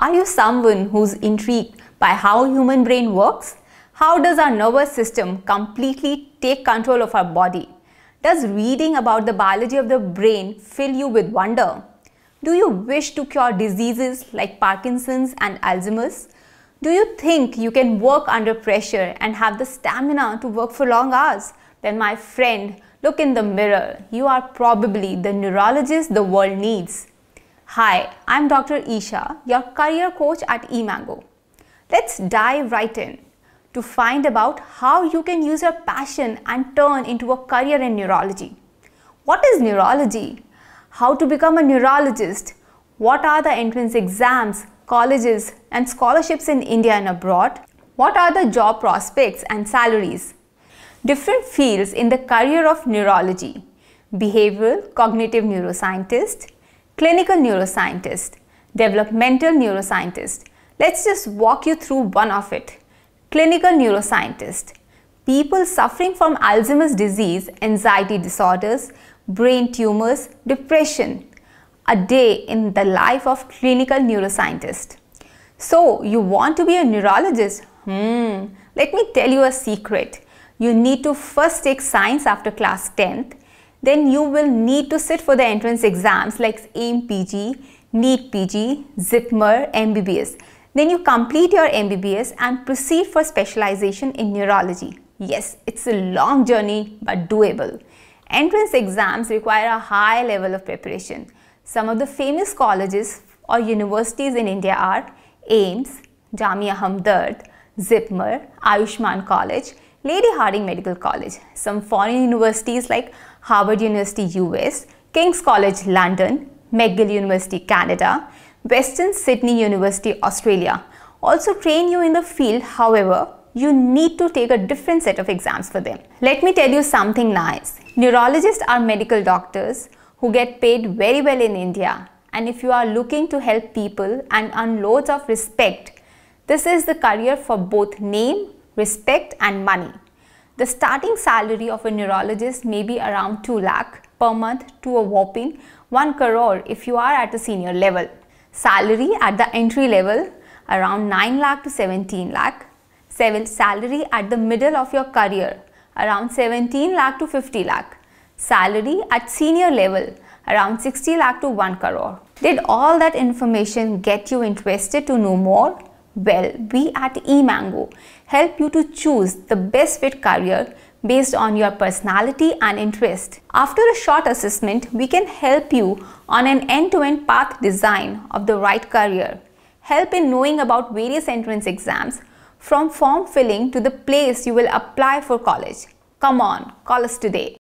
Are you someone who's intrigued by how human brain works? How does our nervous system completely take control of our body? Does reading about the biology of the brain fill you with wonder? Do you wish to cure diseases like Parkinson's and Alzheimer's? Do you think you can work under pressure and have the stamina to work for long hours? Then my friend, look in the mirror. You are probably the neurologist the world needs. Hi, I'm Dr. Isha, your career coach at eMango. Let's dive right in to find about how you can use your passion and turn into a career in neurology. What is neurology? How to become a neurologist? What are the entrance exams, colleges, and scholarships in India and abroad? What are the job prospects and salaries? Different fields in the career of neurology behavioral, cognitive neuroscientist, clinical neuroscientist, developmental neuroscientist. Let's just walk you through one of it. Clinical neuroscientist. People suffering from Alzheimer's disease, anxiety disorders, brain tumors, depression. A day in the life of clinical neuroscientist. So, you want to be a neurologist? Hmm, let me tell you a secret. You need to first take science after class 10th then you will need to sit for the entrance exams like AIM PG, NEET PG, ZIPMER, MBBS. Then you complete your MBBS and proceed for specialization in neurology. Yes, it's a long journey but doable. Entrance exams require a high level of preparation. Some of the famous colleges or universities in India are AIMS, Jamia Hamdard, ZIPMER, Ayushman College, Lady Harding Medical College. Some foreign universities like Harvard University US, King's College London, McGill University Canada, Western Sydney University Australia also train you in the field however you need to take a different set of exams for them. Let me tell you something nice. Neurologists are medical doctors who get paid very well in India and if you are looking to help people and earn loads of respect, this is the career for both name, respect and money. The starting salary of a neurologist may be around 2 lakh per month to a whopping 1 crore if you are at a senior level. Salary at the entry level around 9 lakh to 17 lakh. Salary at the middle of your career around 17 lakh to 50 lakh. Salary at senior level around 60 lakh to 1 crore. Did all that information get you interested to know more? well, we at eMango help you to choose the best fit career based on your personality and interest. After a short assessment, we can help you on an end-to-end -end path design of the right career, help in knowing about various entrance exams, from form filling to the place you will apply for college. Come on, call us today.